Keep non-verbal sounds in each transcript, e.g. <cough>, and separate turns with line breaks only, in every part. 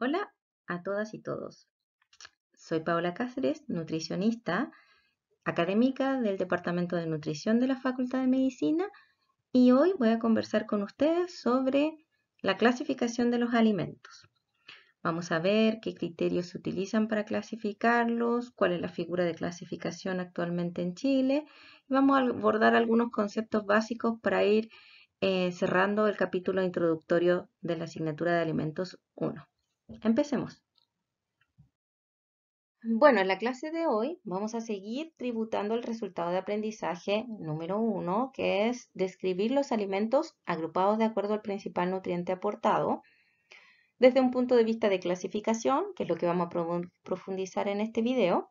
Hola a todas y todos. Soy Paula Cáceres, nutricionista, académica del Departamento de Nutrición de la Facultad de Medicina y hoy voy a conversar con ustedes sobre la clasificación de los alimentos. Vamos a ver qué criterios se utilizan para clasificarlos, cuál es la figura de clasificación actualmente en Chile y vamos a abordar algunos conceptos básicos para ir eh, cerrando el capítulo introductorio de la asignatura de alimentos 1. Empecemos. Bueno, en la clase de hoy vamos a seguir tributando el resultado de aprendizaje número uno, que es describir los alimentos agrupados de acuerdo al principal nutriente aportado desde un punto de vista de clasificación, que es lo que vamos a profundizar en este video,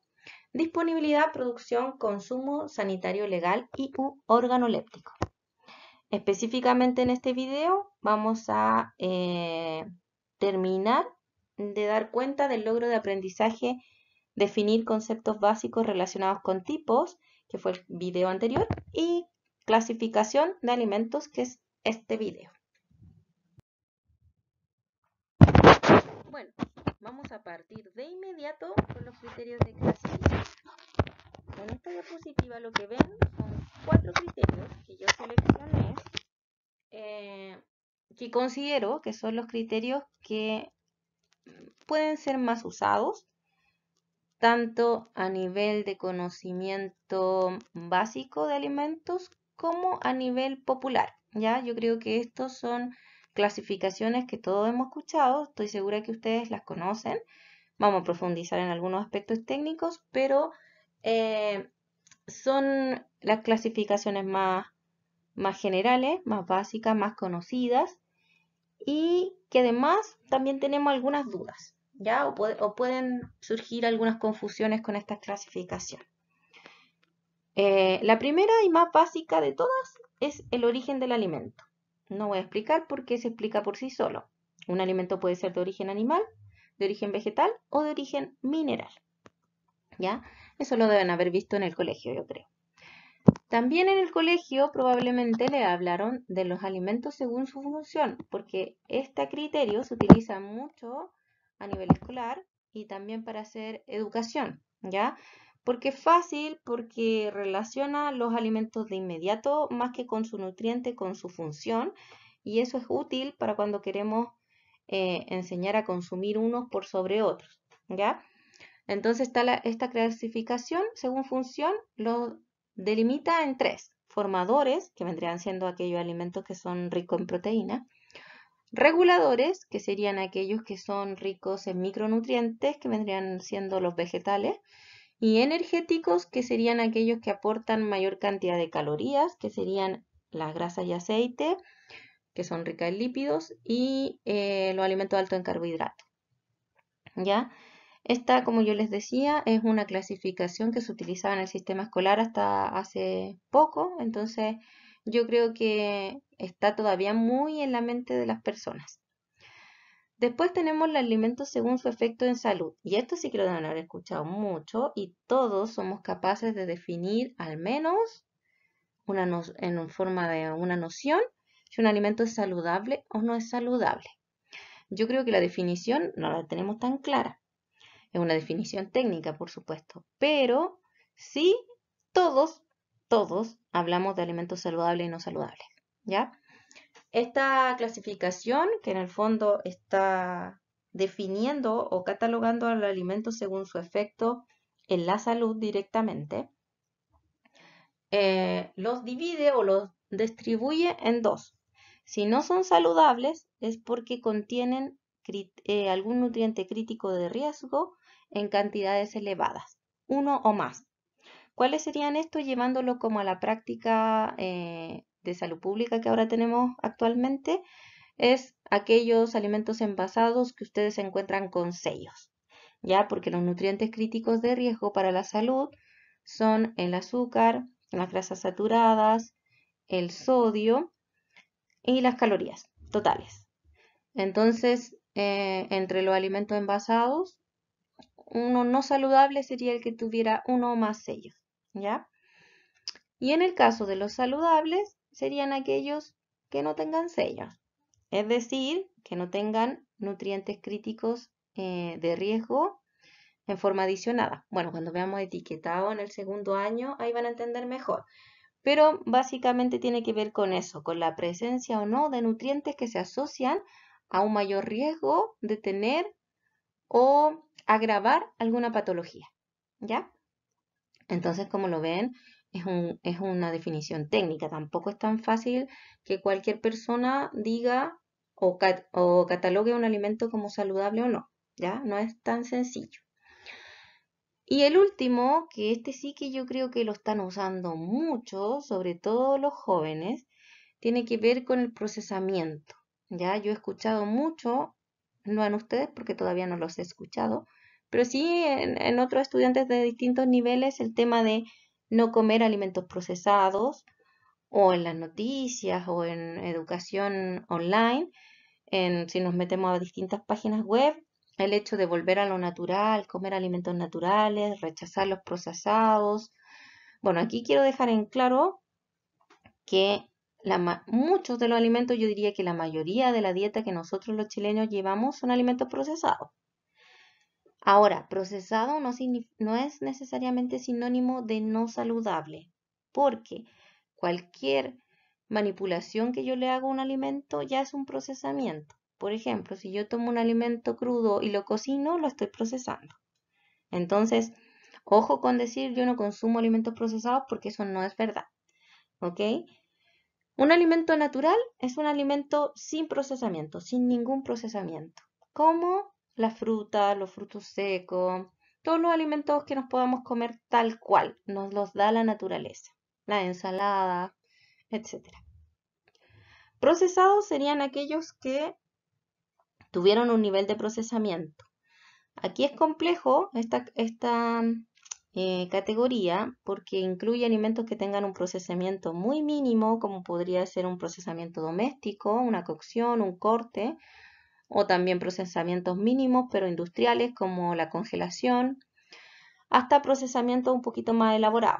disponibilidad, producción, consumo sanitario legal y u organoléptico. Específicamente en este video vamos a eh, terminar de dar cuenta del logro de aprendizaje, definir conceptos básicos relacionados con tipos, que fue el video anterior, y clasificación de alimentos, que es este video. Bueno, vamos a partir de inmediato con los criterios de clasificación. En esta diapositiva lo que ven son cuatro criterios que yo seleccioné, eh, que considero que son los criterios que pueden ser más usados, tanto a nivel de conocimiento básico de alimentos como a nivel popular. ¿ya? Yo creo que estos son clasificaciones que todos hemos escuchado, estoy segura que ustedes las conocen. Vamos a profundizar en algunos aspectos técnicos, pero eh, son las clasificaciones más, más generales, más básicas, más conocidas y que además también tenemos algunas dudas, ¿ya? O, pueden surgir algunas confusiones con esta clasificación. Eh, la primera y más básica de todas es el origen del alimento. No voy a explicar por qué se explica por sí solo. Un alimento puede ser de origen animal, de origen vegetal o de origen mineral. ¿Ya? Eso lo deben haber visto en el colegio, yo creo. También en el colegio probablemente le hablaron de los alimentos según su función, porque este criterio se utiliza mucho a nivel escolar y también para hacer educación, ¿ya? Porque es fácil, porque relaciona los alimentos de inmediato más que con su nutriente, con su función, y eso es útil para cuando queremos eh, enseñar a consumir unos por sobre otros, ¿ya? Entonces está esta clasificación según función, los Delimita en tres, formadores, que vendrían siendo aquellos alimentos que son ricos en proteína, reguladores, que serían aquellos que son ricos en micronutrientes, que vendrían siendo los vegetales, y energéticos, que serían aquellos que aportan mayor cantidad de calorías, que serían las grasas y aceite, que son ricas en lípidos, y eh, los alimentos altos en carbohidratos. ¿Ya? Esta, como yo les decía, es una clasificación que se utilizaba en el sistema escolar hasta hace poco, entonces yo creo que está todavía muy en la mente de las personas. Después tenemos los alimento según su efecto en salud. Y esto sí que lo deben haber escuchado mucho y todos somos capaces de definir al menos en forma de una noción si un alimento es saludable o no es saludable. Yo creo que la definición no la tenemos tan clara. Es una definición técnica, por supuesto, pero sí todos, todos hablamos de alimentos saludables y no saludables, ¿ya? Esta clasificación, que en el fondo está definiendo o catalogando al alimento según su efecto en la salud directamente, eh, los divide o los distribuye en dos. Si no son saludables es porque contienen eh, algún nutriente crítico de riesgo en cantidades elevadas, uno o más. ¿Cuáles serían estos llevándolo como a la práctica eh, de salud pública que ahora tenemos actualmente? Es aquellos alimentos envasados que ustedes encuentran con sellos, ¿ya? Porque los nutrientes críticos de riesgo para la salud son el azúcar, las grasas saturadas, el sodio y las calorías totales. Entonces, eh, entre los alimentos envasados uno no saludable sería el que tuviera uno o más sellos, ¿ya? Y en el caso de los saludables, serían aquellos que no tengan sellos, es decir, que no tengan nutrientes críticos eh, de riesgo en forma adicionada. Bueno, cuando veamos etiquetado en el segundo año, ahí van a entender mejor. Pero básicamente tiene que ver con eso, con la presencia o no de nutrientes que se asocian a un mayor riesgo de tener o agravar alguna patología. ¿Ya? Entonces, como lo ven, es, una definición técnica. Tampoco es tan fácil que cualquier persona diga o, o catalogue un alimento como saludable o no. ¿Ya? No es tan sencillo. Y el último, que este sí que yo creo que lo están usando mucho, sobre todo los jóvenes, tiene que ver con el procesamiento. Ya yo he escuchado mucho no en ustedes porque todavía no los he escuchado, pero sí en, otros estudiantes de distintos niveles el tema de no comer alimentos procesados o en las noticias o en educación online, en, si nos metemos a distintas páginas web, el hecho de volver a lo natural, comer alimentos naturales, rechazar los procesados. Bueno, aquí quiero dejar en claro que muchos de los alimentos, yo diría que la mayoría de la dieta que nosotros los chilenos llevamos son alimentos procesados. Ahora, procesado no, es necesariamente sinónimo de no saludable, porque cualquier manipulación que yo le haga a un alimento ya es un procesamiento. Por ejemplo, si yo tomo un alimento crudo y lo cocino, lo estoy procesando. Entonces, ojo con decir yo no consumo alimentos procesados porque eso no es verdad. ¿Ok? Un alimento natural es un alimento sin procesamiento, sin ningún procesamiento, como la fruta, los frutos secos, todos los alimentos que nos podamos comer tal cual nos los da la naturaleza, la ensalada, etc. Procesados serían aquellos que tuvieron un nivel de procesamiento. Aquí es complejo esta, esta eh, categoría porque incluye alimentos que tengan un procesamiento muy mínimo, como podría ser un procesamiento doméstico, una cocción, un corte, o también procesamientos mínimos pero industriales como la congelación, hasta procesamiento un poquito más elaborado.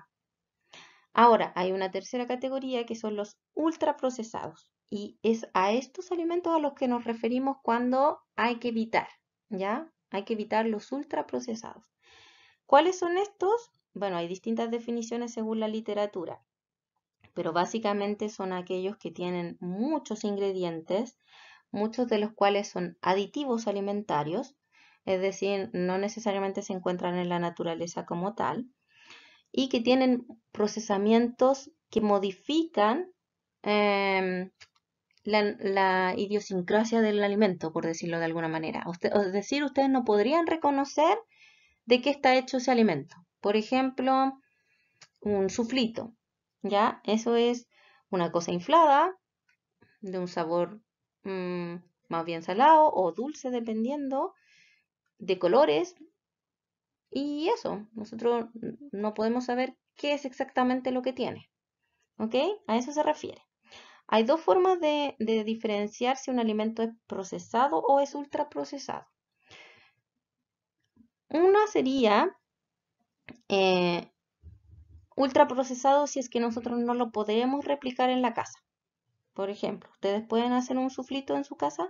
Ahora, hay una tercera categoría que son los ultra procesados, y es a estos alimentos a los que nos referimos cuando hay que evitar, ¿ya? Hay que evitar los ultra procesados. ¿Cuáles son estos? Bueno, hay distintas definiciones según la literatura, pero básicamente son aquellos que tienen muchos ingredientes, muchos de los cuales son aditivos alimentarios, es decir, no necesariamente se encuentran en la naturaleza como tal, y que tienen procesamientos que modifican em, la, idiosincrasia del alimento, por decirlo de alguna manera. es decir, ustedes no podrían reconocer de qué está hecho ese alimento. Por ejemplo, un suflito, ¿ya? Eso es una cosa inflada, de un sabor mm, más bien salado o dulce, dependiendo, de colores. Y eso, nosotros no podemos saber qué es exactamente lo que tiene. ¿Ok? A eso se refiere. Hay dos formas de, de diferenciar si un alimento es procesado o es ultraprocesado. Una sería eh, ultraprocesado si es que nosotros no lo podemos replicar en la casa. Por ejemplo, ¿ustedes pueden hacer un suflito en su casa?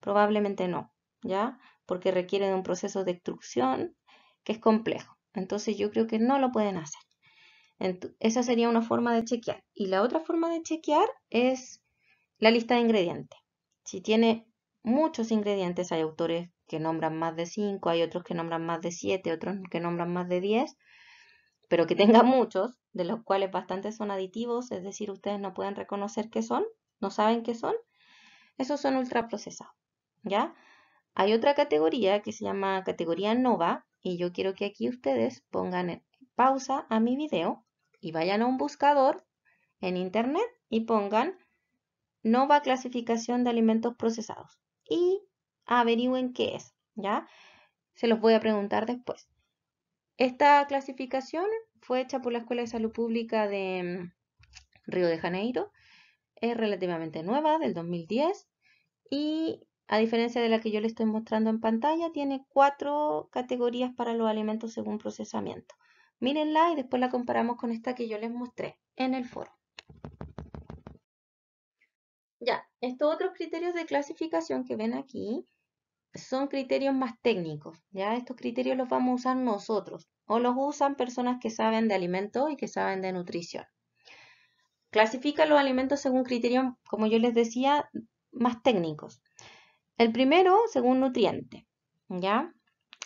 Probablemente no, ¿ya? Porque requiere de un proceso de extrusión que es complejo. Entonces yo creo que no lo pueden hacer. esa sería una forma de chequear. Y la otra forma de chequear es la lista de ingredientes. Si tiene muchos ingredientes, hay autores que nombran más de 5, hay otros que nombran más de 7, otros que nombran más de 10, pero que tenga <laughs> muchos, de los cuales bastantes son aditivos, es decir, ustedes no pueden reconocer qué son, no saben qué son, esos son ultraprocesados, ¿ya? Hay otra categoría que se llama categoría nova y yo quiero que aquí ustedes pongan pausa a mi video y vayan a un buscador en internet y pongan nova clasificación de alimentos procesados y averigüen qué es, ¿ya? Se los voy a preguntar después. Esta clasificación fue hecha por la Escuela de Salud Pública de mm, Río de Janeiro. Es relativamente nueva, del 2010. Y a diferencia de la que yo le estoy mostrando en pantalla, tiene cuatro categorías para los alimentos según procesamiento. Mírenla y después la comparamos con esta que yo les mostré en el foro. Ya, estos otros criterios de clasificación que ven aquí son criterios más técnicos, ¿ya? Estos criterios los vamos a usar nosotros o los usan personas que saben de alimentos y que saben de nutrición. Clasifica los alimentos según criterios, como yo les decía, más técnicos. El primero, según nutriente, ¿ya?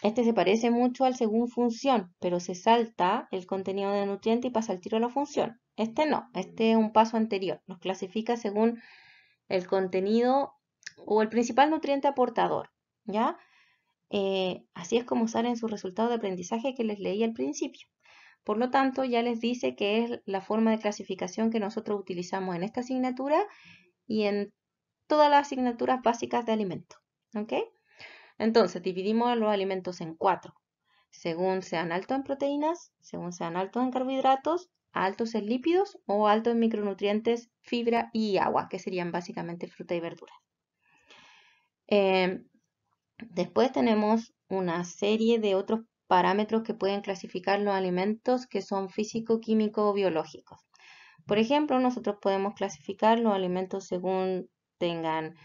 Este se parece mucho al según función, pero se salta el contenido de nutriente y pasa el tiro a la función. Este no, este es un paso anterior. Nos clasifica según el contenido o el principal nutriente aportador. ¿ya? Eh, así es como salen sus resultados de aprendizaje que les leí al principio. Por lo tanto, ya les dice que es la forma de clasificación que nosotros utilizamos en esta asignatura y en todas las asignaturas básicas de alimento. Entonces, dividimos los alimentos en cuatro. Según sean altos en proteínas, según sean altos en carbohidratos, altos en lípidos o altos en micronutrientes, fibra y agua, que serían básicamente fruta y verdura. Eh, Después tenemos una serie de otros parámetros que pueden clasificar los alimentos que son físico, químico o biológicos. Por ejemplo, nosotros podemos clasificar los alimentos según tengan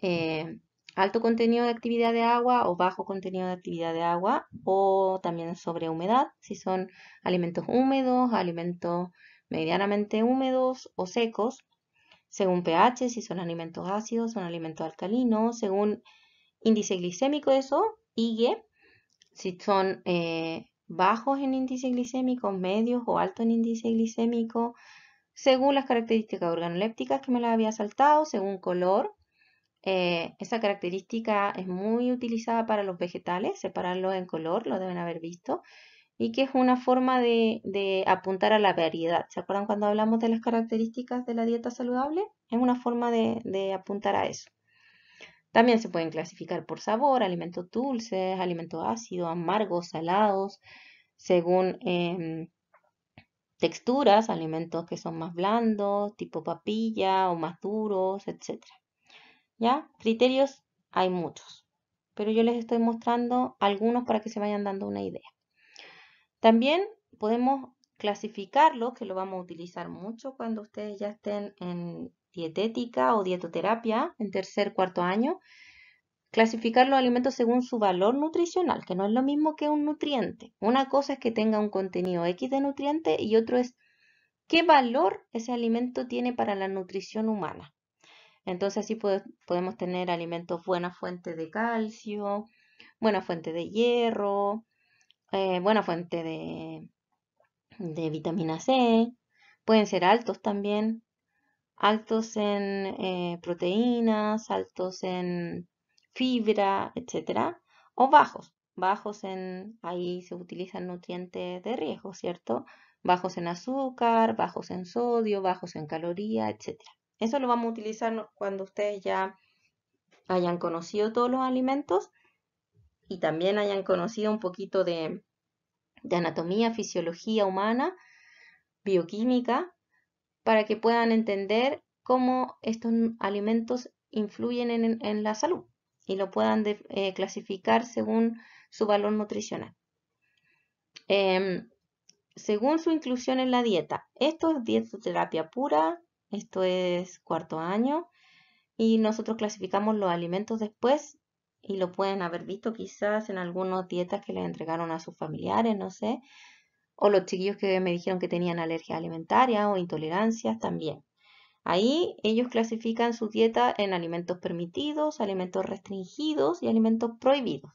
eh, alto contenido de actividad de agua o bajo contenido de actividad de agua o también sobre humedad, si son alimentos húmedos, alimentos medianamente húmedos o secos, según pH, si son alimentos ácidos, son alimentos alcalinos, según índice glicémico eso, IG, si son eh, bajos en índice glicémico, medios o altos en índice glicémico, según las características organolépticas que me las había saltado, según color. Eh, esa característica es muy utilizada para los vegetales, separarlos en color, lo deben haber visto, y que es una forma de, apuntar a la variedad. ¿Se acuerdan cuando hablamos de las características de la dieta saludable? Es una forma de apuntar a eso. También se pueden clasificar por sabor, alimentos dulces, alimentos ácidos, amargos, salados, según em, texturas, alimentos que son más blandos, tipo papilla o más duros, etc. ¿Ya? Criterios hay muchos, pero yo les estoy mostrando algunos para que se vayan dando una idea. También podemos clasificarlos, que lo vamos a utilizar mucho cuando ustedes ya estén en dietética o dietoterapia en tercer, cuarto año, clasificar los alimentos según su valor nutricional, que no es lo mismo que un nutriente. Una cosa es que tenga un contenido X de nutriente y otro es qué valor ese alimento tiene para la nutrición humana. Entonces así podemos tener alimentos buena fuente de calcio, buena fuente de hierro, eh, buena fuente de, de vitamina C, pueden ser altos también, altos en eh, proteínas, altos en fibra, etcétera, o bajos. Bajos en, ahí se utilizan nutrientes de riesgo, ¿cierto? Bajos en azúcar, bajos en sodio, bajos en caloría, etcétera. Eso lo vamos a utilizar cuando ustedes ya hayan conocido todos los alimentos y también hayan conocido un poquito de anatomía, fisiología humana, bioquímica para que puedan entender cómo estos alimentos influyen en, la salud y lo puedan eh, clasificar según su valor nutricional. Em, según su inclusión en la dieta, esto es dietoterapia pura, esto es cuarto año, y nosotros clasificamos los alimentos después y lo pueden haber visto quizás en algunas dietas que les entregaron a sus familiares, no sé, o los chiquillos que me dijeron que tenían alergia alimentaria o intolerancias también. Ahí ellos clasifican su dieta en alimentos permitidos, alimentos restringidos y alimentos prohibidos.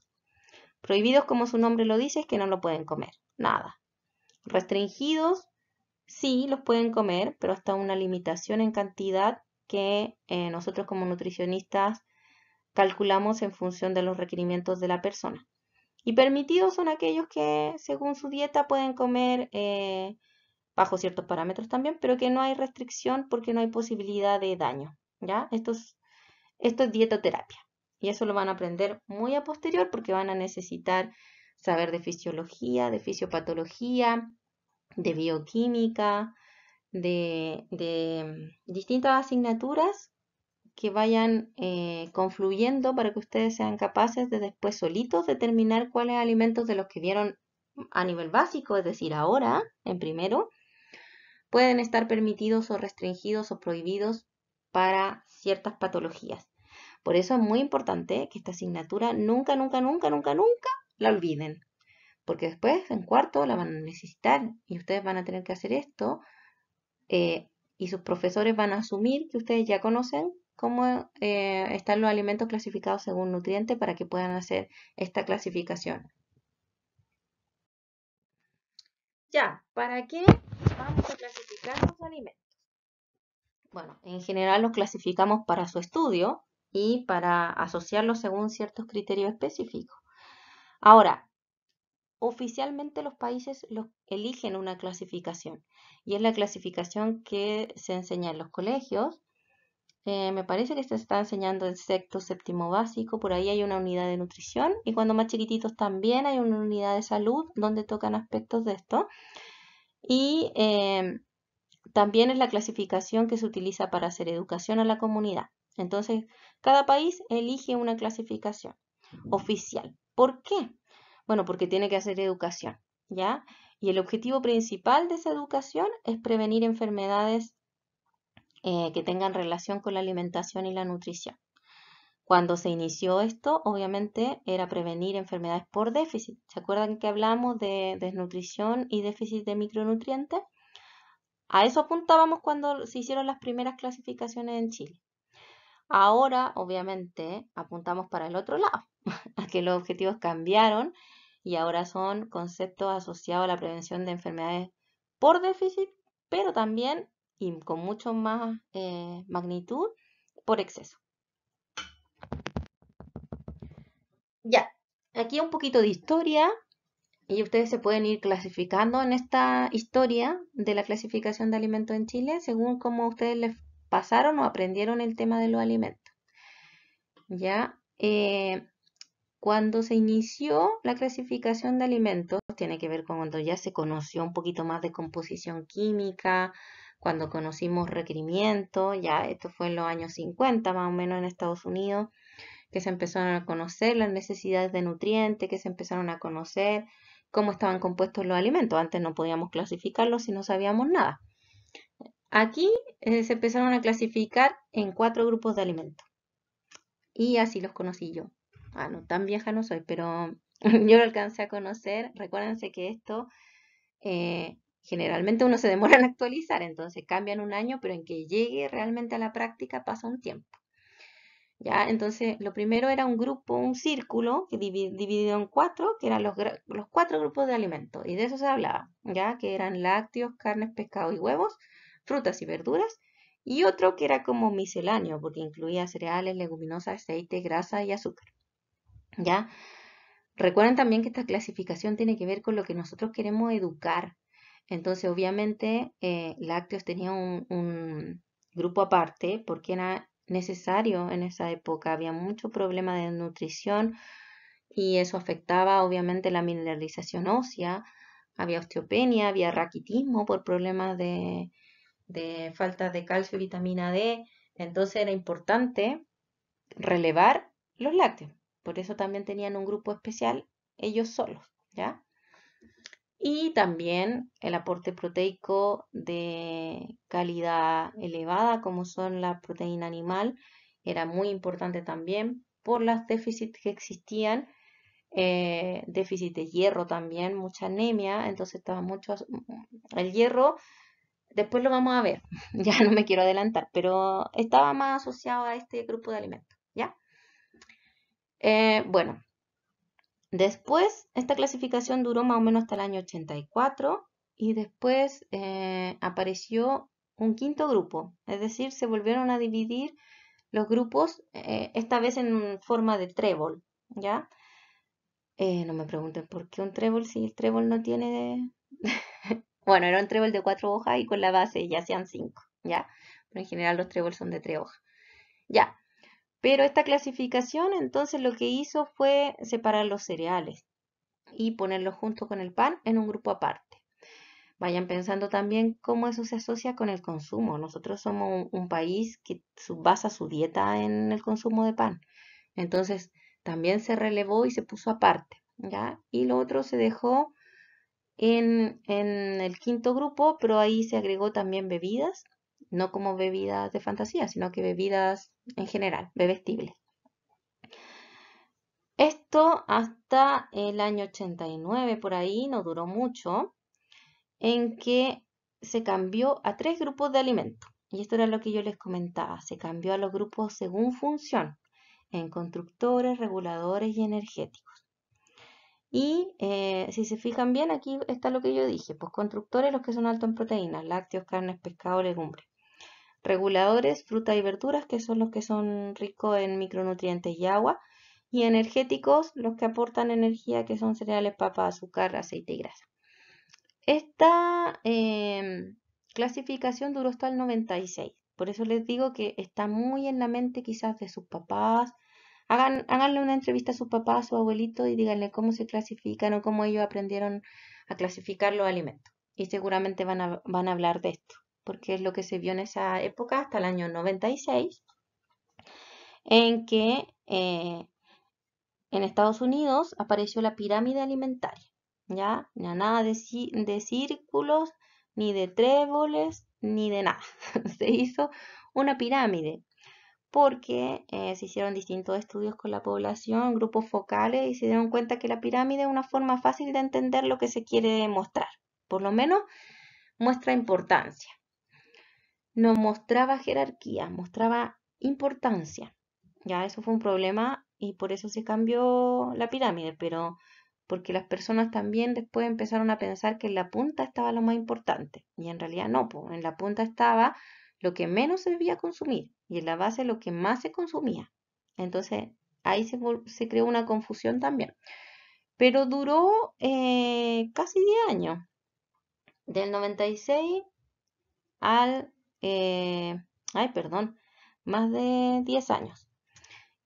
Prohibidos, como su nombre lo dice, es que no lo pueden comer, nada. Restringidos, sí, los pueden comer, pero hasta una limitación en cantidad que eh, nosotros como nutricionistas calculamos en función de los requerimientos de la persona. Y permitidos son aquellos que según su dieta pueden comer eh, bajo ciertos parámetros también, pero que no hay restricción porque no hay posibilidad de daño. ¿ya? Esto es, dietoterapia. Y eso lo van a aprender muy a posterior porque van a necesitar saber de fisiología, de fisiopatología, de bioquímica, de mm, distintas asignaturas que vayan eh, confluyendo para que ustedes sean capaces de después solitos determinar cuáles alimentos de los que vieron a nivel básico, es decir, ahora, en primero, pueden estar permitidos o restringidos o prohibidos para ciertas patologías. Por eso es muy importante que esta asignatura nunca, nunca, nunca, nunca, nunca la olviden. Porque después, en cuarto, la van a necesitar y ustedes van a tener que hacer esto eh, y sus profesores van a asumir que ustedes ya conocen cómo eh, están los alimentos clasificados según nutrientes para que puedan hacer esta clasificación. Ya, ¿para qué vamos a clasificar los alimentos? Bueno, en general los clasificamos para su estudio y para asociarlos según ciertos criterios específicos. Ahora, oficialmente los países eligen una clasificación y es la clasificación que se enseña en los colegios eh, me parece que se está enseñando el sexto, séptimo básico, por ahí hay una unidad de nutrición y cuando más chiquititos también hay una unidad de salud donde tocan aspectos de esto. Y em, también es la clasificación que se utiliza para hacer educación a la comunidad. Entonces, cada país elige una clasificación oficial. ¿Por qué? Bueno, porque tiene que hacer educación, ¿ya? Y el objetivo principal de esa educación es prevenir enfermedades eh, que tengan relación con la alimentación y la nutrición. Cuando se inició esto, obviamente era prevenir enfermedades por déficit. ¿Se acuerdan que hablamos de desnutrición y déficit de micronutrientes? A eso apuntábamos cuando se hicieron las primeras clasificaciones en Chile. Ahora, obviamente, apuntamos para el otro lado, <laughs> a que los objetivos cambiaron y ahora son conceptos asociados a la prevención de enfermedades por déficit, pero también con mucho más eh, magnitud por exceso. Ya, aquí un poquito de historia y ustedes se pueden ir clasificando en esta historia de la clasificación de alimentos en Chile según cómo ustedes les pasaron o aprendieron el tema de los alimentos. Ya, eh, cuando se inició la clasificación de alimentos, tiene que ver con cuando ya se conoció un poquito más de composición química, cuando conocimos requerimiento, ya esto fue en los años 50 más o menos en Estados Unidos, que se empezaron a conocer las necesidades de nutrientes, que se empezaron a conocer cómo estaban compuestos los alimentos. Antes no podíamos clasificarlos si no sabíamos nada. Aquí eh, se empezaron a clasificar en cuatro grupos de alimentos. Y así los conocí yo. Ah, no, tan vieja no soy, pero <laughs> yo lo alcancé a conocer. Recuérdense que esto eh, generalmente uno se demora en actualizar, entonces cambian un año, pero en que llegue realmente a la práctica pasa un tiempo. ¿Ya? Entonces, lo primero era un grupo, un círculo que dividido en cuatro, que eran los, cuatro grupos de alimentos, y de eso se hablaba, ¿ya? Que eran lácteos, carnes, pescado y huevos, frutas y verduras, y otro que era como misceláneo, porque incluía cereales, leguminosas, aceite, grasa y azúcar, ¿ya? Recuerden también que esta clasificación tiene que ver con lo que nosotros queremos educar, entonces, obviamente, eh, lácteos tenían un, grupo aparte porque era necesario en esa época. Había mucho problema de nutrición y eso afectaba, obviamente, la mineralización ósea. Había osteopenia, había raquitismo por problemas de, de falta de calcio y vitamina D. Entonces, era importante relevar los lácteos. Por eso también tenían un grupo especial ellos solos, ¿ya? y también el aporte proteico de calidad elevada, como son la proteína animal, era muy importante también por los déficits que existían, eh, déficit de hierro también, mucha anemia, entonces estaba mucho... El hierro, después lo vamos a ver, <laughs> ya no me quiero adelantar, pero estaba más asociado a este grupo de alimentos, ¿ya? Eh, bueno, Después, esta clasificación duró más o menos hasta el año 84 y después eh, apareció un quinto grupo, es decir, se volvieron a dividir los grupos, eh, esta vez en forma de trébol, ¿ya? Eh, no me pregunten por qué un trébol si el trébol no tiene... De... <laughs> bueno, era un trébol de cuatro hojas y con la base ya sean cinco, ¿ya? Pero en general los tréboles son de tres hojas. Ya, pero esta clasificación entonces lo que hizo fue separar los cereales y ponerlos junto con el pan en un grupo aparte. Vayan pensando también cómo eso se asocia con el consumo. Nosotros somos un, país que basa su dieta en el consumo de pan. Entonces, también se relevó y se puso aparte. ¿ya? Y lo otro se dejó en, en el quinto grupo, pero ahí se agregó también bebidas no como bebidas de fantasía, sino que bebidas en general, bebestibles. Esto hasta el año 89, por ahí, no duró mucho, en que se cambió a tres grupos de alimentos. Y esto era lo que yo les comentaba, se cambió a los grupos según función, en constructores, reguladores y energéticos. Y eh, si se fijan bien, aquí está lo que yo dije, pues constructores los que son altos en proteínas, lácteos, carnes, pescado, legumbres reguladores, frutas y verduras, que son los que son ricos en micronutrientes y agua, y energéticos, los que aportan energía, que son cereales, papas, azúcar, aceite y grasa. Esta em, clasificación duró hasta el 96, por eso les digo que está muy en la mente quizás de sus papás. Hagan, háganle una entrevista a sus papás, a su abuelito y díganle cómo se clasifican o cómo ellos aprendieron a clasificar los alimentos. Y seguramente van a, van a hablar de esto porque es lo que se vio en esa época hasta el año 96, en que eh, en Estados Unidos apareció la pirámide alimentaria. ¿ya? nada de, círculos, ni de tréboles, ni de nada. <laughs> se hizo una pirámide porque eh, se hicieron distintos estudios con la población, grupos focales, y se dieron cuenta que la pirámide es una forma fácil de entender lo que se quiere mostrar. Por lo menos muestra importancia no mostraba jerarquía, mostraba importancia. Ya, eso fue un problema y por eso se cambió la pirámide, pero porque las personas también después empezaron a pensar que en la punta estaba lo más importante y en realidad no, pues, en la punta estaba lo que menos se debía consumir y en la base lo que más se consumía. Entonces ahí se, creó una confusión también. Pero duró eh, casi 10 años, del 96 al eh, ay, perdón, más de 10 años.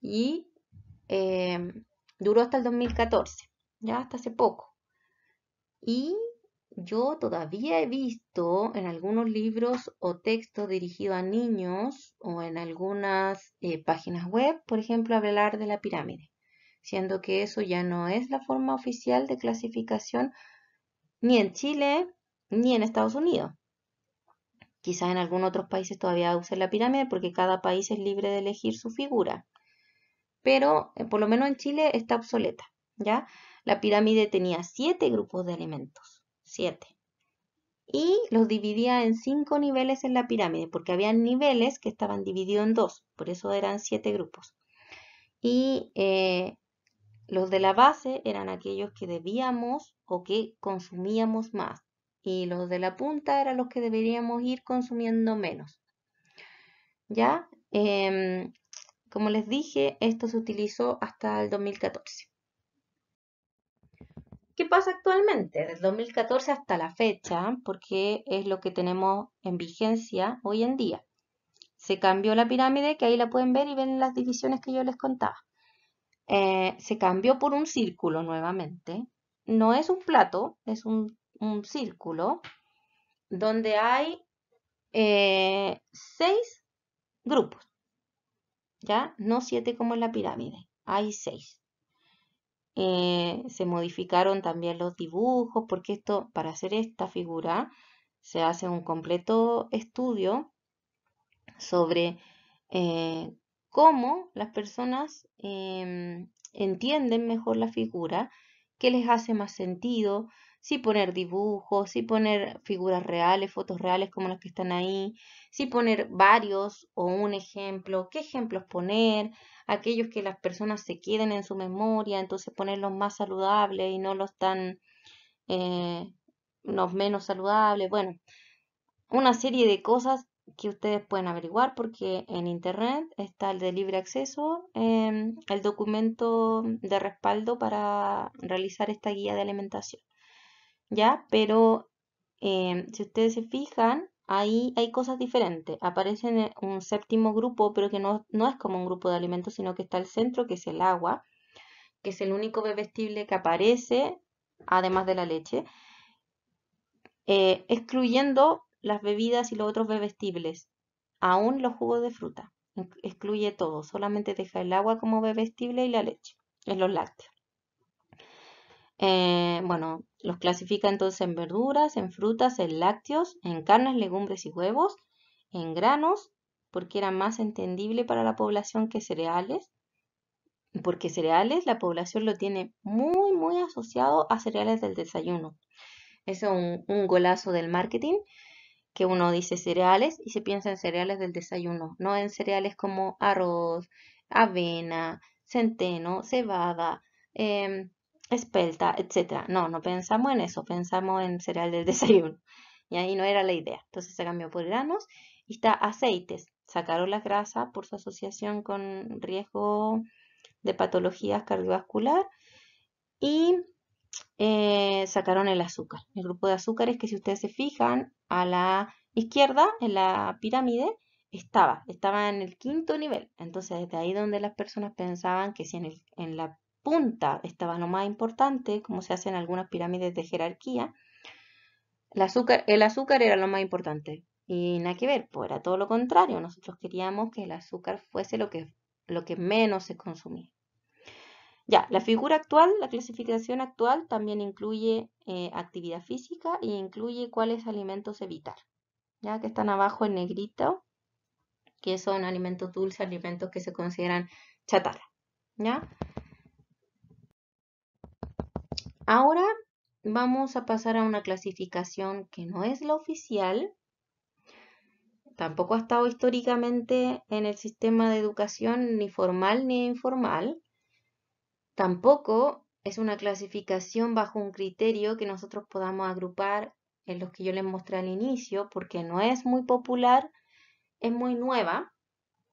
Y eh, duró hasta el 2014, ya hasta hace poco. Y yo todavía he visto en algunos libros o textos dirigidos a niños o en algunas eh, páginas web, por ejemplo, hablar de la pirámide, siendo que eso ya no es la forma oficial de clasificación ni en Chile ni en Estados Unidos. Quizás en algunos otros países todavía usen la pirámide porque cada país es libre de elegir su figura. Pero eh, por lo menos en Chile está obsoleta, ¿ya? La pirámide tenía siete grupos de alimentos, siete. Y los dividía en cinco niveles en la pirámide, porque había niveles que estaban divididos en dos, por eso eran siete grupos. Y eh, los de la base eran aquellos que debíamos o que consumíamos más y los de la punta eran los que deberíamos ir consumiendo menos. ¿Ya? Em, como les dije, esto se utilizó hasta el 2014. ¿Qué pasa actualmente? Del 2014 hasta la fecha, porque es lo que tenemos en vigencia hoy en día. Se cambió la pirámide, que ahí la pueden ver y ven las divisiones que yo les contaba. Eh, se cambió por un círculo nuevamente. No es un plato, es un un círculo donde hay eh, seis grupos, ¿ya? No siete como en la pirámide, hay seis. Eh, se modificaron también los dibujos porque esto, para hacer esta figura, se hace un completo estudio sobre eh, cómo las personas em, entienden mejor la figura, qué les hace más sentido, si poner dibujos, si poner figuras reales, fotos reales como las que están ahí, si poner varios o un ejemplo, qué ejemplos poner, aquellos que las personas se queden en su memoria, entonces ponerlos más saludables y no los tan, eh, los menos saludables, bueno, una serie de cosas que ustedes pueden averiguar porque en internet está el de libre acceso, em, el documento de respaldo para realizar esta guía de alimentación. ¿ya? Pero eh, si ustedes se fijan, ahí hay cosas diferentes. Aparece un séptimo grupo, pero que no, es como un grupo de alimentos, sino que está al centro, que es el agua, que es el único bebestible que aparece, además de la leche, eh, excluyendo las bebidas y los otros bebestibles, aún los jugos de fruta. Excluye todo, solamente deja el agua como bebestible y la leche, en los lácteos. Eh, bueno, los clasifica entonces en verduras, en frutas, en lácteos, en carnes, legumbres y huevos, en granos, porque era más entendible para la población que cereales, porque cereales la población lo tiene muy, muy asociado a cereales del desayuno. es un, golazo del marketing, que uno dice cereales y se piensa en cereales del desayuno, no en cereales como arroz, avena, centeno, cebada. Eh, espelta, etc. No, no pensamos en eso, pensamos en cereal del <laughs> desayuno. Y ahí no era la idea. Entonces se cambió por granos y está aceites. Sacaron las grasas por su asociación con riesgo de patologías cardiovascular y eh, sacaron el azúcar. El grupo de azúcares que si ustedes se fijan a la izquierda en la pirámide estaba, estaba en el quinto nivel. Entonces desde ahí donde las personas pensaban que si en, el, en la punta estaba lo más importante, como se hace en algunas pirámides de jerarquía. El azúcar, el azúcar era lo más importante. Y nada que ver, pues era todo lo contrario. Nosotros queríamos que el azúcar fuese lo que, lo que menos se consumía. Ya, la figura actual, la clasificación actual también incluye eh, actividad física e incluye cuáles alimentos evitar. Ya que están abajo en negrito, que son alimentos dulces, alimentos que se consideran chatarra. ¿Ya? Ahora vamos a pasar a una clasificación que no es la oficial, tampoco ha estado históricamente en el sistema de educación ni formal ni informal. Tampoco es una clasificación bajo un criterio que nosotros podamos agrupar en los que yo les mostré al inicio, porque no es muy popular, es muy nueva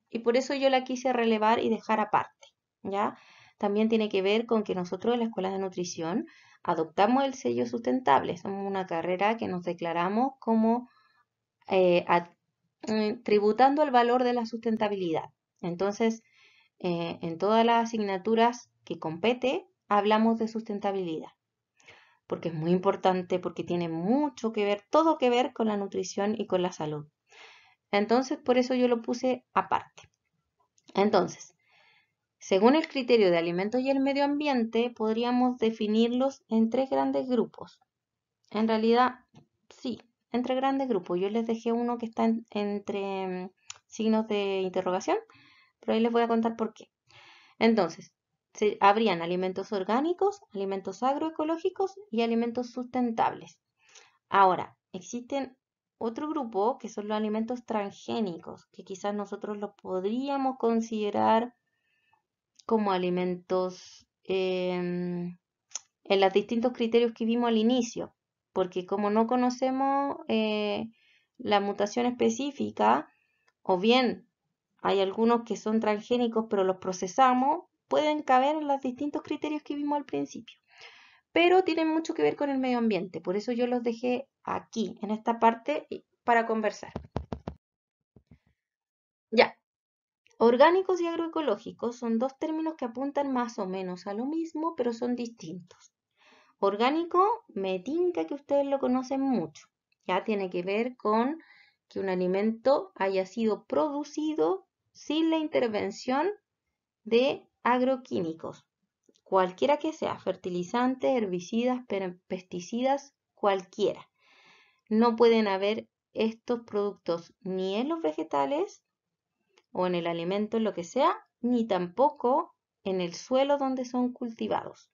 y por eso yo la quise relevar y dejar aparte, ¿ya? también tiene que ver con que nosotros en la Escuela de Nutrición adoptamos el sello sustentable. Somos una carrera que nos declaramos como eh, eh, tributando al valor de la sustentabilidad. Entonces, eh, en todas las asignaturas que compete, hablamos de sustentabilidad, porque es muy importante, porque tiene mucho que ver, todo que ver con la nutrición y con la salud. Entonces, por eso yo lo puse aparte. Entonces, según el criterio de alimentos y el medio ambiente, podríamos definirlos en tres grandes grupos. En realidad, sí, entre grandes grupos. Yo les dejé uno que está entre mm, signos de interrogación, pero ahí les voy a contar por qué. Entonces, se, habrían alimentos orgánicos, alimentos agroecológicos y alimentos sustentables. Ahora, existen otro grupo que son los alimentos transgénicos, que quizás nosotros los podríamos considerar como alimentos em, en los distintos criterios que vimos al inicio, porque como no conocemos eh, la mutación específica, o bien hay algunos que son transgénicos pero los procesamos, pueden caber en los distintos criterios que vimos al principio. Pero tienen mucho que ver con el medio ambiente, por eso yo los dejé aquí, en esta parte, para conversar. Ya, Orgánicos y agroecológicos son dos términos que apuntan más o menos a lo mismo, pero son distintos. Orgánico, me tinca que ustedes lo conocen mucho. Ya tiene que ver con que un alimento haya sido producido sin la intervención de agroquímicos, cualquiera que sea, fertilizantes, herbicidas, pesticidas, cualquiera. No pueden haber estos productos ni en los vegetales o en el alimento, en lo que sea, ni tampoco en el suelo donde son cultivados.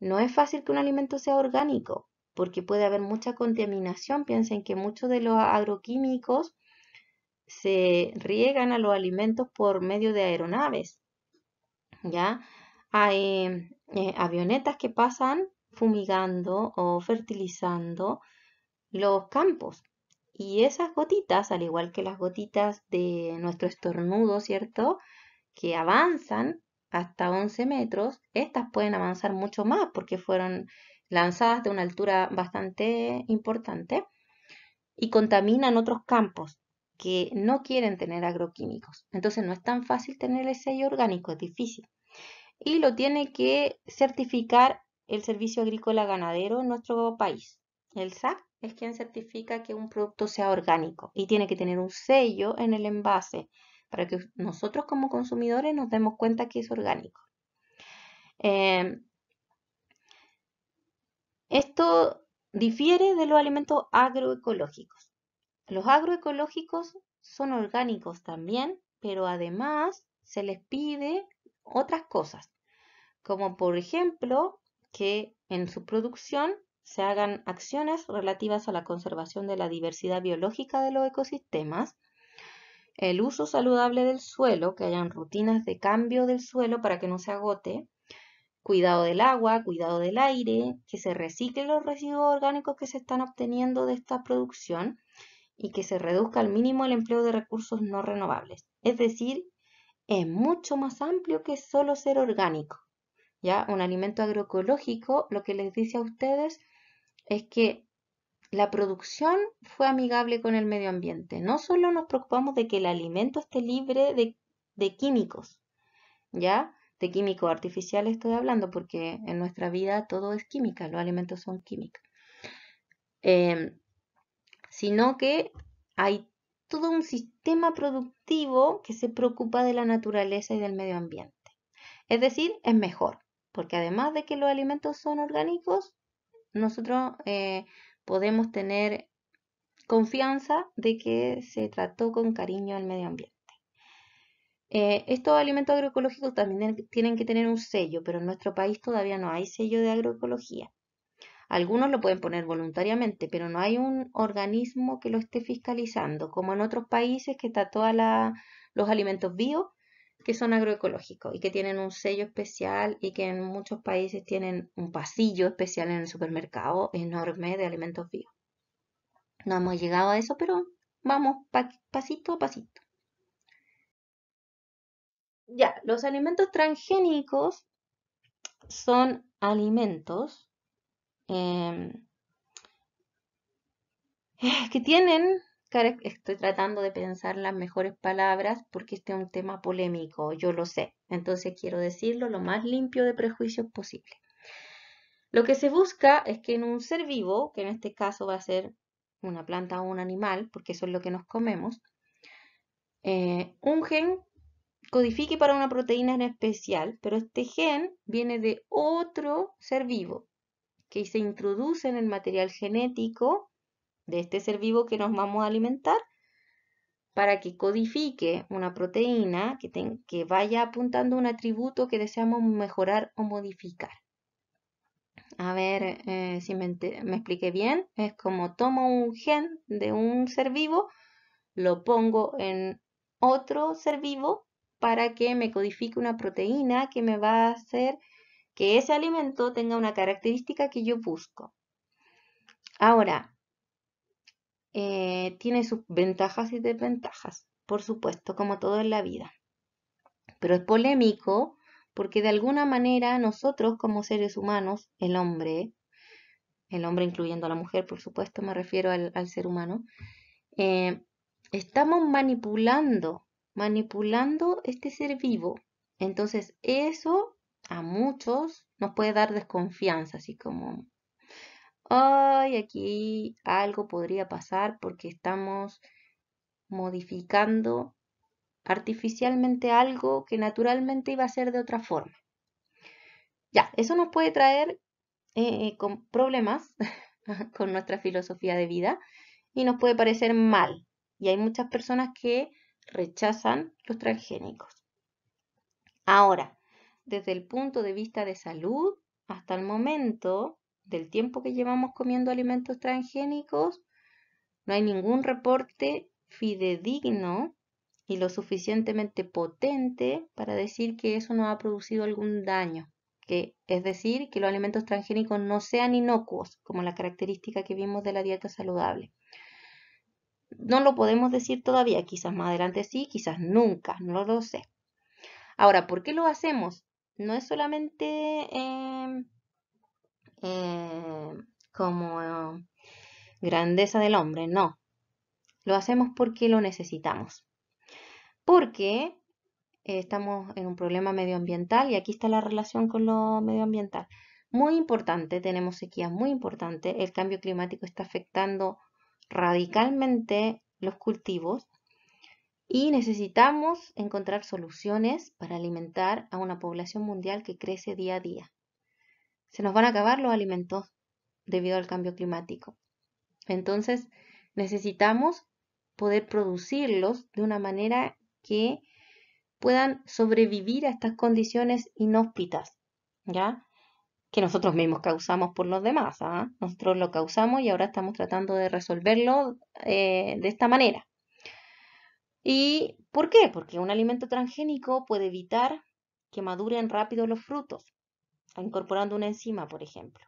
No es fácil que un alimento sea orgánico, porque puede haber mucha contaminación. Piensen que muchos de los agroquímicos se riegan a los alimentos por medio de aeronaves. ¿Ya? Hay eh, avionetas que pasan fumigando o fertilizando los campos. Y esas gotitas, al igual que las gotitas de nuestro estornudo, ¿cierto? Que avanzan hasta 11 metros, estas pueden avanzar mucho más porque fueron lanzadas de una altura bastante importante y contaminan otros campos que no quieren tener agroquímicos. Entonces no es tan fácil tener el sello orgánico, es difícil. Y lo tiene que certificar el Servicio Agrícola Ganadero en nuestro país, el SAC, es quien certifica que un producto sea orgánico y tiene que tener un sello en el envase para que nosotros como consumidores nos demos cuenta que es orgánico. Em, esto difiere de los alimentos agroecológicos. Los agroecológicos son orgánicos también, pero además se les pide otras cosas, como por ejemplo que en su producción se hagan acciones relativas a la conservación de la diversidad biológica de los ecosistemas, el uso saludable del suelo, que hayan rutinas de cambio del suelo para que no se agote, cuidado del agua, cuidado del aire, que se reciclen los residuos orgánicos que se están obteniendo de esta producción y que se reduzca al mínimo el empleo de recursos no renovables. Es decir, es mucho más amplio que solo ser orgánico. ¿ya? Un alimento agroecológico lo que les dice a ustedes es que la producción fue amigable con el medio ambiente. No solo nos preocupamos de que el alimento esté libre de, químicos, ¿ya? De químicos artificiales estoy hablando porque en nuestra vida todo es química, los alimentos son química. Eh, sino que hay todo un sistema productivo que se preocupa de la naturaleza y del medio ambiente. Es decir, es mejor, porque además de que los alimentos son orgánicos, nosotros eh, podemos tener confianza de que se trató con cariño al medio ambiente. Eh, estos alimentos agroecológicos también tienen que tener un sello, pero en nuestro país todavía no hay sello de agroecología. Algunos lo pueden poner voluntariamente, pero no hay un organismo que lo esté fiscalizando, como en otros países que está todos los alimentos bio que son agroecológicos y que tienen un sello especial y que en muchos países tienen un pasillo especial en el supermercado enorme de alimentos vivos. No hemos llegado a eso, pero vamos pasito a pasito. Ya, los alimentos transgénicos son alimentos em, eh, que tienen estoy tratando de pensar las mejores palabras porque este es un tema polémico, yo lo sé. Entonces quiero decirlo lo más limpio de prejuicios posible. Lo que se busca es que en un ser vivo, que en este caso va a ser una planta o un animal, porque eso es lo que nos comemos, eh, un gen codifique para una proteína en especial, pero este gen viene de otro ser vivo que se introduce en el material genético de este ser vivo que nos vamos a alimentar para que codifique una proteína que, que vaya apuntando un atributo que deseamos mejorar o modificar. A ver eh, si me, me expliqué bien. Es como tomo un gen de un ser vivo, lo pongo en otro ser vivo para que me codifique una proteína que me va a hacer que ese alimento tenga una característica que yo busco. Ahora, eh, tiene sus ventajas y desventajas, por supuesto, como todo en la vida. Pero es polémico porque de alguna manera nosotros como seres humanos, el hombre, el hombre incluyendo a la mujer, por supuesto, me refiero al, ser humano, eh, estamos manipulando, manipulando este ser vivo. Entonces, eso a muchos nos puede dar desconfianza, así como ay, aquí algo podría pasar porque estamos modificando artificialmente algo que naturalmente iba a ser de otra forma. Ya, eso nos puede traer eh, con problemas <laughs> con nuestra filosofía de vida y nos puede parecer mal. Y hay muchas personas que rechazan los transgénicos. Ahora, desde el punto de vista de salud, hasta el momento, del tiempo que llevamos comiendo alimentos transgénicos, no hay ningún reporte fidedigno y lo suficientemente potente para decir que eso no ha producido algún daño. Que, es decir, que los alimentos transgénicos no sean inocuos, como la característica que vimos de la dieta saludable. No lo podemos decir todavía, quizás más adelante sí, quizás nunca, no lo sé. Ahora, ¿por qué lo hacemos? No es solamente em, eh, como grandeza del hombre, no. Lo hacemos porque lo necesitamos. Porque estamos en un problema medioambiental y aquí está la relación con lo medioambiental. Muy importante, tenemos sequía muy importante. el cambio climático está afectando radicalmente los cultivos y necesitamos encontrar soluciones para alimentar a una población mundial que crece día a día se nos van a acabar los alimentos debido al cambio climático. Entonces, necesitamos poder producirlos de una manera que puedan sobrevivir a estas condiciones inhóspitas, ¿ya? Que nosotros mismos causamos por los demás, ¿ah? Nosotros lo causamos y ahora estamos tratando de resolverlo eh, de esta manera. ¿Y por qué? Porque un alimento transgénico puede evitar que maduren rápido los frutos, incorporando una enzima, por ejemplo.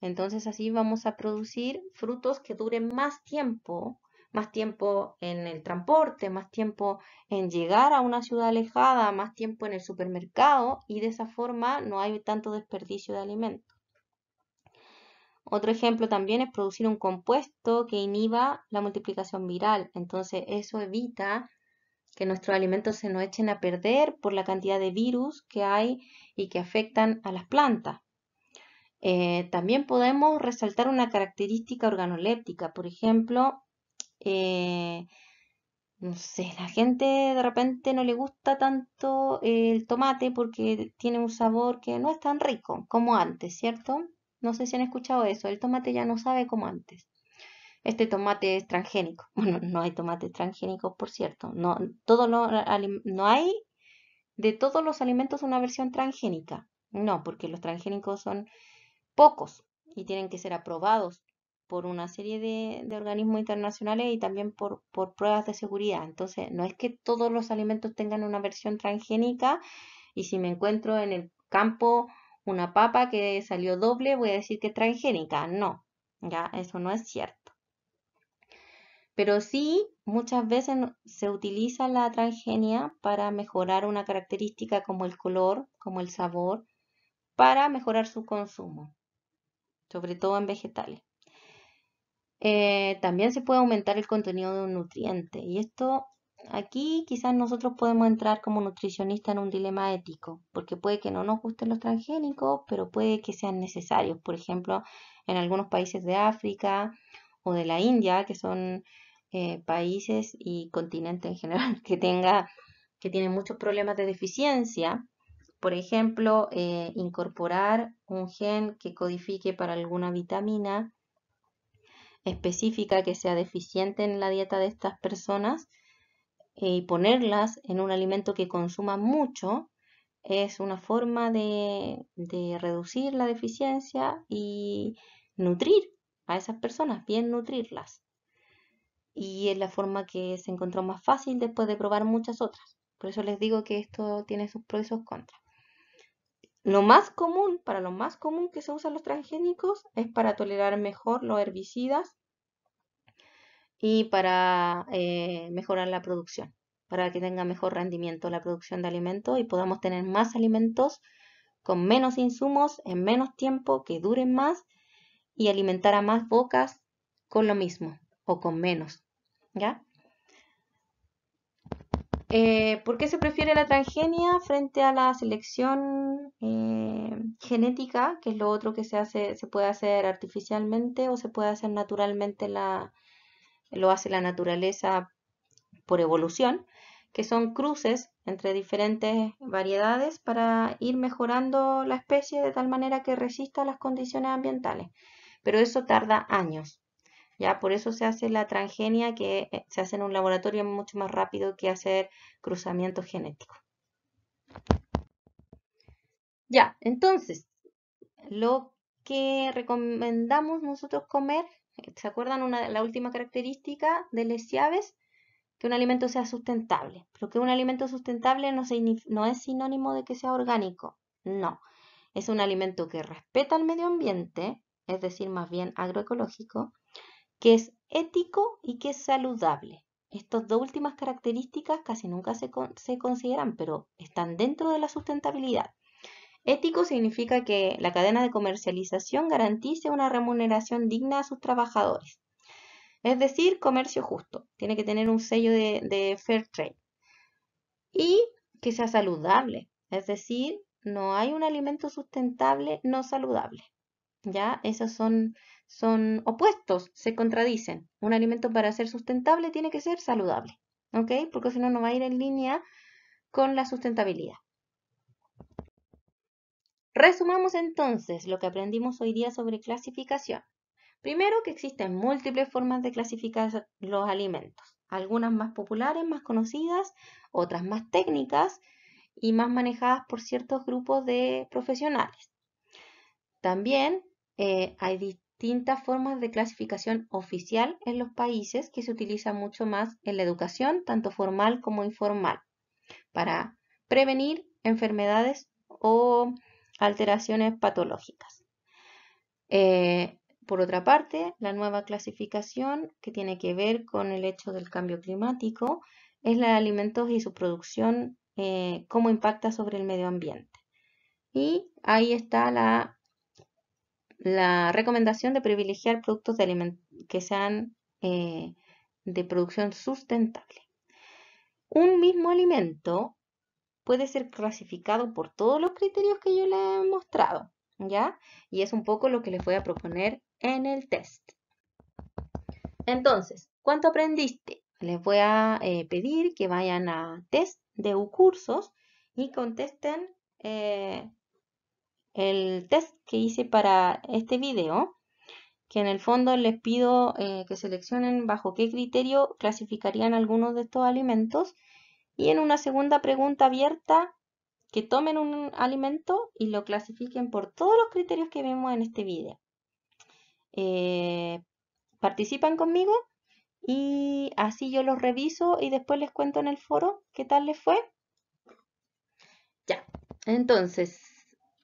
Entonces así vamos a producir frutos que duren más tiempo, más tiempo en el transporte, más tiempo en llegar a una ciudad alejada, más tiempo en el supermercado y de esa forma no hay tanto desperdicio de alimentos. Otro ejemplo también es producir un compuesto que inhiba la multiplicación viral. Entonces eso evita que nuestros alimentos se nos echen a perder por la cantidad de virus que hay y que afectan a las plantas. Eh, también podemos resaltar una característica organoléptica, por ejemplo, eh, no sé, la gente de repente no le gusta tanto el tomate porque tiene un sabor que no es tan rico como antes, ¿cierto? No sé si han escuchado eso, el tomate ya no sabe como antes este tomate es transgénico. <laughs> Bueno, no hay tomates transgénicos, por cierto. No, hay de todos los alimentos una versión transgénica. No, porque los transgénicos son pocos y tienen que ser aprobados por una serie de, organismos internacionales y también por, por, pruebas de seguridad. Entonces, no es que todos los alimentos tengan una versión transgénica y si me encuentro en el campo una papa que salió doble, voy a decir que transgénica. No, ya, eso no es cierto. Pero sí, muchas veces se utiliza la transgenia para mejorar una característica como el color, como el sabor, para mejorar su consumo, sobre todo en vegetales. Eh, también se puede aumentar el contenido de un nutriente y esto aquí quizás nosotros podemos entrar como nutricionista en un dilema ético, porque puede que no nos gusten los transgénicos, pero puede que sean necesarios, por ejemplo, en algunos países de África o de la India, que son eh, países y continentes en general <laughs> que tenga que tiene muchos problemas de deficiencia, por ejemplo, eh, incorporar un gen que codifique para alguna vitamina específica que sea deficiente en la dieta de estas personas eh, y ponerlas en un alimento que consuma mucho es una forma de, de reducir la deficiencia y nutrir a esas personas, bien nutrirlas y es la forma que se encontró más fácil después de probar muchas otras. Por eso les digo que esto tiene sus pros y sus contras. Lo más común, para lo más común que se usan los transgénicos es para tolerar mejor los herbicidas y para eh, mejorar la producción, para que tenga mejor rendimiento la producción de alimentos y podamos tener más alimentos con menos insumos, en menos tiempo, que duren más y alimentar a más bocas con lo mismo o con menos. Eh, ¿Por qué se prefiere la transgenia frente a la selección eh, genética, que es lo otro que se se puede hacer artificialmente o se puede hacer naturalmente lo hace la naturaleza por evolución, que son cruces entre diferentes variedades para ir mejorando la especie de tal manera que resista las condiciones ambientales. Pero eso tarda años. Ya por eso se hace la transgenia que eh, se hace en un laboratorio mucho más rápido que hacer cruzamiento genético. Ya, entonces, lo que recomendamos nosotros comer, eh, ¿se acuerdan una, la última característica de las que un alimento sea sustentable. Pero que un alimento sustentable no, no, es sinónimo de que sea orgánico. No. Es un alimento que respeta el medio ambiente, es decir, más bien agroecológico, que es ético y que es saludable. Estas dos últimas características casi nunca se, consideran, pero están dentro de la sustentabilidad. Ético significa que la cadena de comercialización garantice una remuneración digna a sus trabajadores. Es decir, comercio justo. Tiene que tener un sello de, de fair trade. Y que sea saludable. Es decir, no hay un alimento sustentable no saludable. Ya, esas son son opuestos, se contradicen. Un alimento para ser sustentable tiene que ser saludable, ¿ok? Porque si no, no va a ir en línea con la sustentabilidad. Resumamos entonces lo que aprendimos hoy día sobre clasificación. Primero, que existen múltiples formas de clasificar los alimentos, algunas más populares, más conocidas, otras más técnicas y más manejadas por ciertos grupos de profesionales. También eh, hay formas de clasificación oficial en los países que se utiliza mucho más en la educación, tanto formal como informal, para prevenir enfermedades o alteraciones patológicas. Eh, por otra parte, la nueva clasificación que tiene que ver con el hecho del cambio climático es la de alimentos y su producción, eh, cómo impacta sobre el medio ambiente. Y ahí está la la recomendación de privilegiar productos de que sean eh, de producción sustentable. Un mismo alimento puede ser clasificado por todos los criterios que yo le he mostrado, ¿ya? Y es un poco lo que les voy a proponer en el test. Entonces, ¿cuánto aprendiste? Les voy a eh, pedir que vayan a test de cursos y contesten eh, el test que hice para este video, que en el fondo les pido eh, que seleccionen bajo qué criterio clasificarían algunos de estos alimentos. Y en una segunda pregunta abierta, que tomen un alimento y lo clasifiquen por todos los criterios que vemos en este video. Eh, participan conmigo y así yo los reviso y después les cuento en el foro qué tal les fue. Ya, entonces,